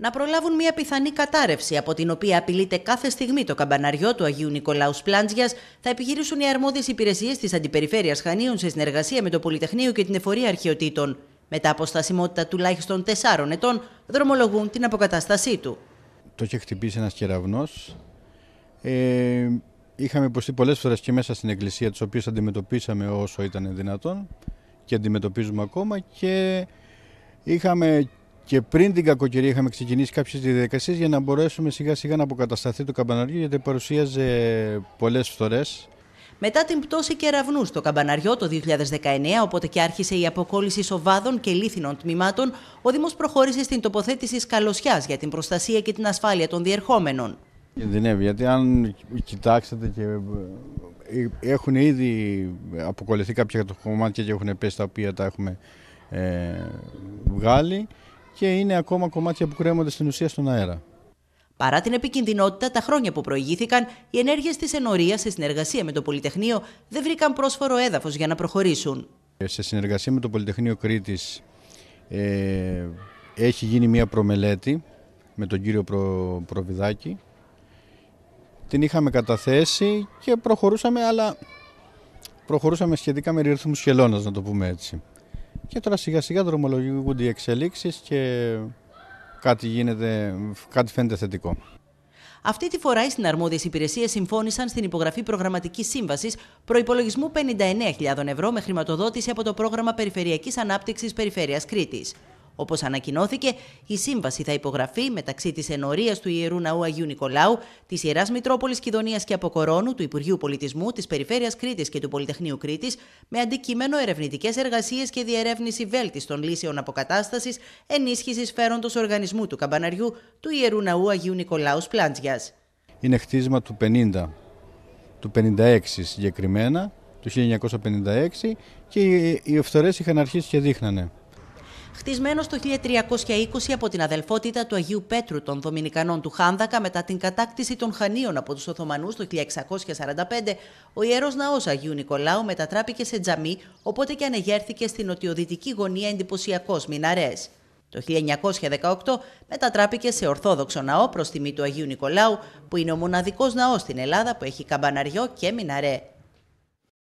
να προλάβουν μια πιθανή κατάρρευση από την οποία απειλείται κάθε στιγμή το καμπαναριό του Αγίου Νικολάους Πλάντζιας, θα επιχειρήσουν οι αρμόδιες υπηρεσίες της Αντιπεριφέρειας Χανίων σε συνεργασία με το Πολυτεχνείο και την Εφορία Αρχαιοτήτων. Μετά από στασιμότητα τουλάχιστον 4 ετών, δρομολογούν την αποκατάστασή του. Το είχε χτυπήσει ένας κεραυνός. Ε, είχαμε υποστεί πολλές φορές και μέσα στην εκκλησία, τις οποίες αντιμετωπίσαμε όσο ήταν δυνατόν και αντιμετωπίζουμε ακόμα. Και είχαμε και πριν την κακοκαιρία είχαμε ξεκινήσει κάποιες διαδικασίες για να μπορέσουμε σιγά σιγά να αποκατασταθεί το καμπαναριό γιατί παρουσίαζε πολλές φθορές. Μετά την πτώση κεραυνού στο Καμπαναριό το 2019, όποτε και άρχισε η αποκόλληση σοβάδων και λίθινων τμήματων, ο Δήμος προχώρησε στην τοποθέτηση καλοσιά για την προστασία και την ασφάλεια των διερχόμενων. Κινδυνεύει, γιατί αν κοιτάξετε και ε, ε, έχουν ήδη αποκολληθεί κάποια κομμάτια και έχουν πέσει τα οποία τα έχουμε ε, βγάλει και είναι ακόμα κομμάτια που κρέμονται στην ουσία στον αέρα. Παρά την επικινδυνότητα, τα χρόνια που προηγήθηκαν, οι ενέργειες της ενωρία σε συνεργασία με το Πολυτεχνείο δεν βρήκαν πρόσφορο έδαφος για να προχωρήσουν. Σε συνεργασία με το Πολυτεχνείο Κρήτης ε, έχει γίνει μια προμελέτη με τον κύριο Προ, Προβιδάκη. Την είχαμε καταθέσει και προχωρούσαμε, αλλά προχωρούσαμε σχετικά με ρυθμούς χελώνας, να το πούμε έτσι. Και τώρα σιγά σιγά δρομολογούνται οι εξελίξεις και κάτι, γίνεται, κάτι φαίνεται θετικό. Αυτή τη φορά οι συναρμόδιες υπηρεσίες συμφώνησαν στην υπογραφή προγραμματικής σύμβασης, προϋπολογισμού 59.000 ευρώ με χρηματοδότηση από το πρόγραμμα Περιφερειακής ανάπτυξης Περιφέρειας Κρήτης. Όπως ανακοινώθηκε, η σύμβαση θα υπογραφεί μεταξύ της ενωρία του Ιερού Ναού Αγίου Νικολάου, της Ιεράς Μητρόπολης Κιδονία και Αποκορώνου, του Υπουργείου Πολιτισμού, της Περιφέρειας Κρήτης και του Πολυτεχνείου Κρήτης, με αντικείμενο ερευνητικές εργασίες και διερεύνηση βέλτιστων λύσεων αποκατάστασης ενίσχυσης φέροντος οργανισμού του καμπαναριού του Ιερού Ναού Αγίου Νικολάους Σπλάντζια Είναι χτίσμα του 50, του 56 συγκεκριμένα, του 1956 και οι φθορές είχαν αρχίσει και δείχνανε χτισμένος το 1320 από την αδελφότητα του Αγίου Πέτρου των Δομινικανών του Χάνδακα μετά την κατάκτηση των Χανίων από τους Οθωμανούς το 1645, ο Ιερός Ναός Αγίου Νικολάου μετατράπηκε σε τζαμί, οπότε και ανεγέρθηκε στην νοτιοδυτική γωνία εντυπωσιακός μιναρές. Το 1918 μετατράπηκε σε Ορθόδοξο ναό προς τιμή του Αγίου Νικολάου, που είναι ο μοναδικός ναός στην Ελλάδα που έχει καμπαναριό και μιναρέ.